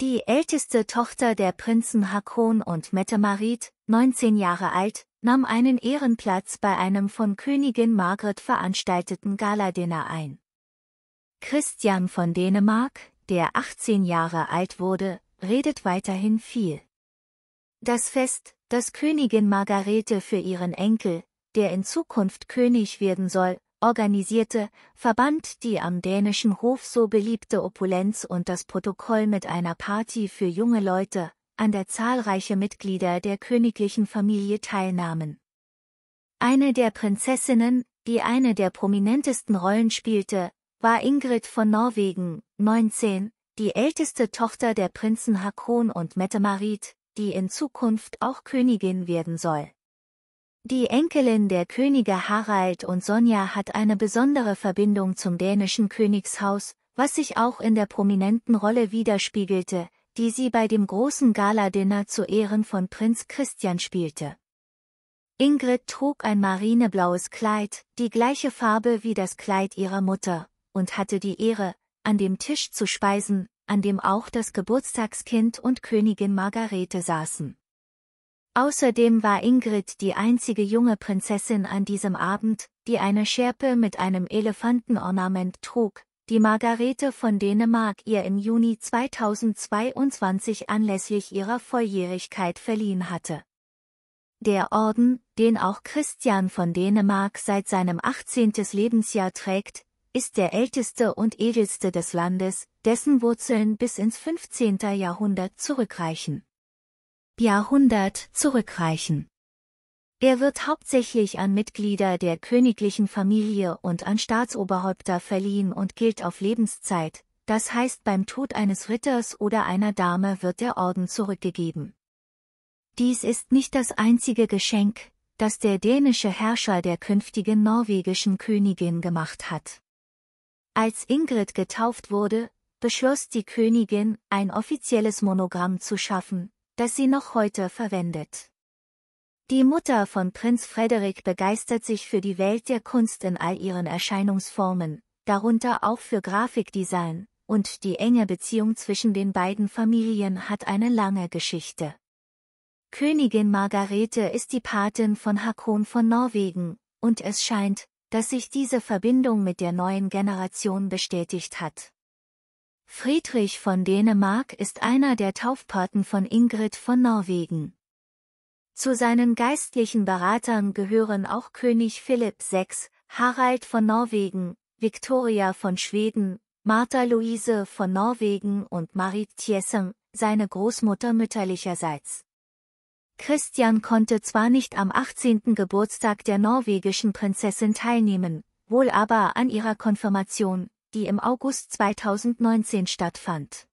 Die älteste Tochter der Prinzen Hakon und Mette Marit, 19 Jahre alt, nahm einen Ehrenplatz bei einem von Königin Margret veranstalteten Galadinner ein. Christian von Dänemark, der 18 Jahre alt wurde, redet weiterhin viel. Das Fest, das Königin Margarete für ihren Enkel, der in Zukunft König werden soll, organisierte, verband die am dänischen Hof so beliebte Opulenz und das Protokoll mit einer Party für junge Leute, an der zahlreiche Mitglieder der königlichen Familie teilnahmen. Eine der Prinzessinnen, die eine der prominentesten Rollen spielte, war Ingrid von Norwegen, 19, die älteste Tochter der Prinzen Hakon und Mette Marit, die in Zukunft auch Königin werden soll. Die Enkelin der Könige Harald und Sonja hat eine besondere Verbindung zum dänischen Königshaus, was sich auch in der prominenten Rolle widerspiegelte, die sie bei dem großen Galadinner zu Ehren von Prinz Christian spielte. Ingrid trug ein marineblaues Kleid, die gleiche Farbe wie das Kleid ihrer Mutter, und hatte die Ehre, an dem Tisch zu speisen, an dem auch das Geburtstagskind und Königin Margarete saßen. Außerdem war Ingrid die einzige junge Prinzessin an diesem Abend, die eine Schärpe mit einem Elefantenornament trug, die Margarete von Dänemark ihr im Juni 2022 anlässlich ihrer Volljährigkeit verliehen hatte. Der Orden, den auch Christian von Dänemark seit seinem 18. Lebensjahr trägt, ist der älteste und edelste des Landes, dessen Wurzeln bis ins 15. Jahrhundert zurückreichen. Jahrhundert zurückreichen. Er wird hauptsächlich an Mitglieder der königlichen Familie und an Staatsoberhäupter verliehen und gilt auf Lebenszeit, das heißt beim Tod eines Ritters oder einer Dame wird der Orden zurückgegeben. Dies ist nicht das einzige Geschenk, das der dänische Herrscher der künftigen norwegischen Königin gemacht hat. Als Ingrid getauft wurde, beschloss die Königin, ein offizielles Monogramm zu schaffen, das sie noch heute verwendet. Die Mutter von Prinz Frederik begeistert sich für die Welt der Kunst in all ihren Erscheinungsformen, darunter auch für Grafikdesign, und die enge Beziehung zwischen den beiden Familien hat eine lange Geschichte. Königin Margarete ist die Patin von Hakon von Norwegen, und es scheint, dass sich diese Verbindung mit der neuen Generation bestätigt hat. Friedrich von Dänemark ist einer der Taufpaten von Ingrid von Norwegen. Zu seinen geistlichen Beratern gehören auch König Philipp VI, Harald von Norwegen, Viktoria von Schweden, Martha Luise von Norwegen und Marie Thiessem, seine Großmutter mütterlicherseits. Christian konnte zwar nicht am 18. Geburtstag der norwegischen Prinzessin teilnehmen, wohl aber an ihrer Konfirmation, die im August 2019 stattfand